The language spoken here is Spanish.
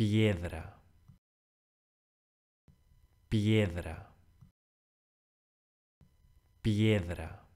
piedra, piedra, piedra.